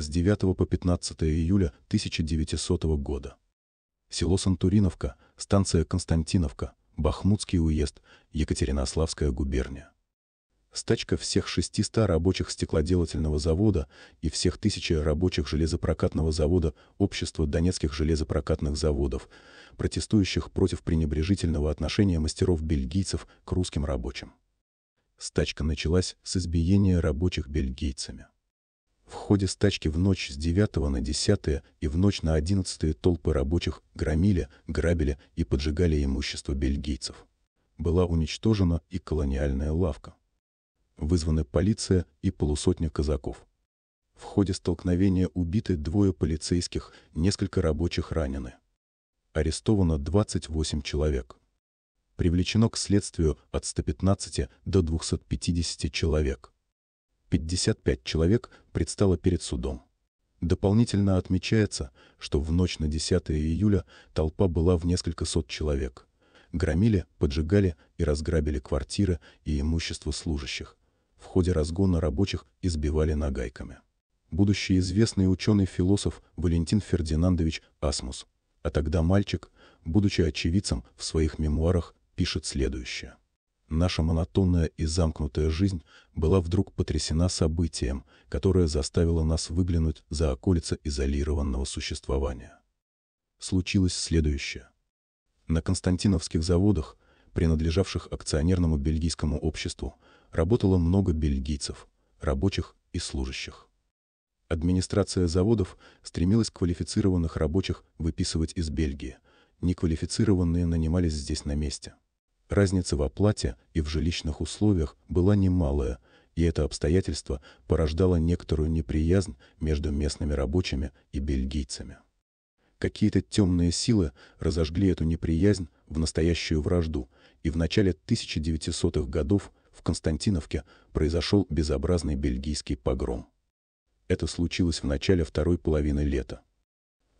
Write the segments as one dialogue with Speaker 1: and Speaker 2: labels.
Speaker 1: с 9 по 15 июля 1900 года. Село Сантуриновка, станция Константиновка, Бахмутский уезд, Екатеринославская губерния. Стачка всех 600 рабочих стеклоделательного завода и всех 1000 рабочих железопрокатного завода Общества Донецких железопрокатных заводов, протестующих против пренебрежительного отношения мастеров-бельгийцев к русским рабочим. Стачка началась с избиения рабочих бельгийцами. В ходе стачки в ночь с 9 на 10 и в ночь на 11 толпы рабочих громили, грабили и поджигали имущество бельгийцев. Была уничтожена и колониальная лавка. Вызваны полиция и полусотня казаков. В ходе столкновения убиты двое полицейских, несколько рабочих ранены. Арестовано 28 человек. Привлечено к следствию от 115 до 250 человек. 55 человек предстало перед судом. Дополнительно отмечается, что в ночь на 10 июля толпа была в несколько сот человек. Громили, поджигали и разграбили квартиры и имущество служащих. В ходе разгона рабочих избивали нагайками. Будущий известный ученый-философ Валентин Фердинандович Асмус, а тогда мальчик, будучи очевидцем в своих мемуарах, пишет следующее. Наша монотонная и замкнутая жизнь была вдруг потрясена событием, которое заставило нас выглянуть за околица изолированного существования. Случилось следующее. На Константиновских заводах, принадлежавших акционерному бельгийскому обществу, работало много бельгийцев, рабочих и служащих. Администрация заводов стремилась квалифицированных рабочих выписывать из Бельгии. Неквалифицированные нанимались здесь на месте. Разница в оплате и в жилищных условиях была немалая, и это обстоятельство порождало некоторую неприязнь между местными рабочими и бельгийцами. Какие-то темные силы разожгли эту неприязнь в настоящую вражду, и в начале 1900-х годов в Константиновке произошел безобразный бельгийский погром. Это случилось в начале второй половины лета.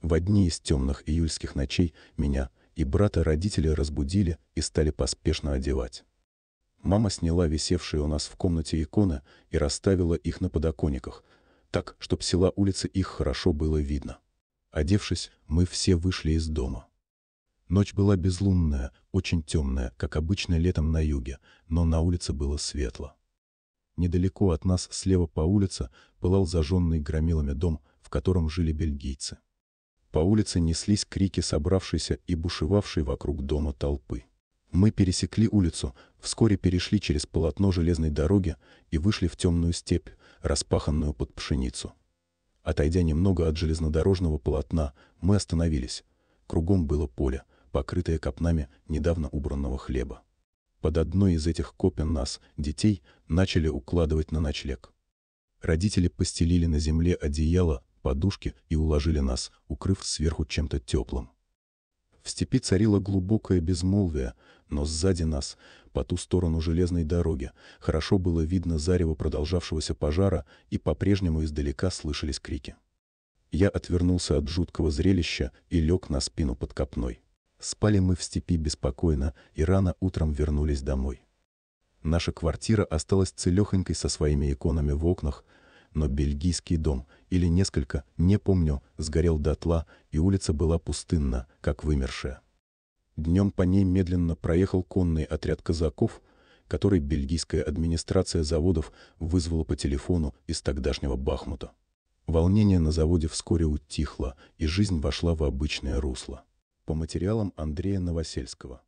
Speaker 1: В одни из темных июльских ночей меня – и брата родители разбудили и стали поспешно одевать. Мама сняла висевшие у нас в комнате иконы и расставила их на подоконниках, так, чтобы села улицы их хорошо было видно. Одевшись, мы все вышли из дома. Ночь была безлунная, очень темная, как обычно летом на юге, но на улице было светло. Недалеко от нас слева по улице пылал зажженный громилами дом, в котором жили бельгийцы. По улице неслись крики собравшейся и бушевавшей вокруг дома толпы. Мы пересекли улицу, вскоре перешли через полотно железной дороги и вышли в темную степь, распаханную под пшеницу. Отойдя немного от железнодорожного полотна, мы остановились. Кругом было поле, покрытое копнами недавно убранного хлеба. Под одной из этих копен нас, детей, начали укладывать на ночлег. Родители постелили на земле одеяло, подушки и уложили нас, укрыв сверху чем-то теплым. В степи царило глубокое безмолвие, но сзади нас, по ту сторону железной дороги, хорошо было видно зарево продолжавшегося пожара и по-прежнему издалека слышались крики. Я отвернулся от жуткого зрелища и лег на спину под копной. Спали мы в степи беспокойно и рано утром вернулись домой. Наша квартира осталась целехонькой со своими иконами в окнах, но бельгийский дом, или несколько, не помню, сгорел дотла, и улица была пустынна, как вымершая. Днем по ней медленно проехал конный отряд казаков, который бельгийская администрация заводов вызвала по телефону из тогдашнего Бахмута. Волнение на заводе вскоре утихло, и жизнь вошла в обычное русло. По материалам Андрея Новосельского.